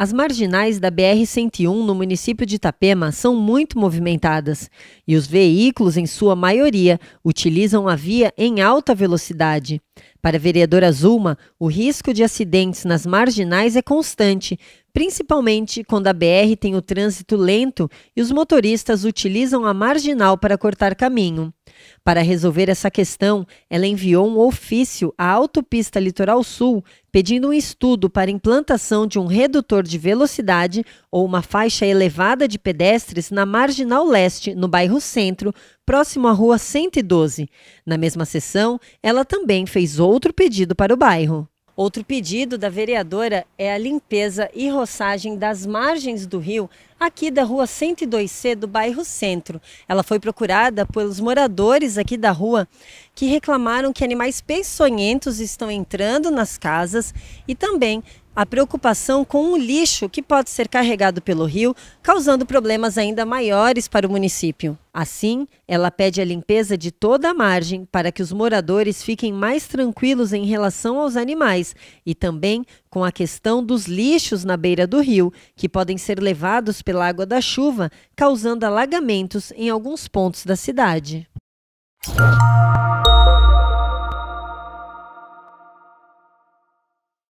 As marginais da BR-101 no município de Itapema são muito movimentadas e os veículos, em sua maioria, utilizam a via em alta velocidade. Para a vereadora Zulma, o risco de acidentes nas marginais é constante, principalmente quando a BR tem o trânsito lento e os motoristas utilizam a marginal para cortar caminho. Para resolver essa questão, ela enviou um ofício à Autopista Litoral Sul pedindo um estudo para implantação de um redutor de velocidade ou uma faixa elevada de pedestres na Marginal Leste, no bairro Centro, próximo à Rua 112. Na mesma sessão, ela também fez outro pedido para o bairro. Outro pedido da vereadora é a limpeza e roçagem das margens do rio aqui da rua 102C do bairro Centro. Ela foi procurada pelos moradores aqui da rua que reclamaram que animais peçonhentos estão entrando nas casas e também a preocupação com o lixo que pode ser carregado pelo rio, causando problemas ainda maiores para o município. Assim, ela pede a limpeza de toda a margem para que os moradores fiquem mais tranquilos em relação aos animais e também com a questão dos lixos na beira do rio, que podem ser levados pela água da chuva, causando alagamentos em alguns pontos da cidade.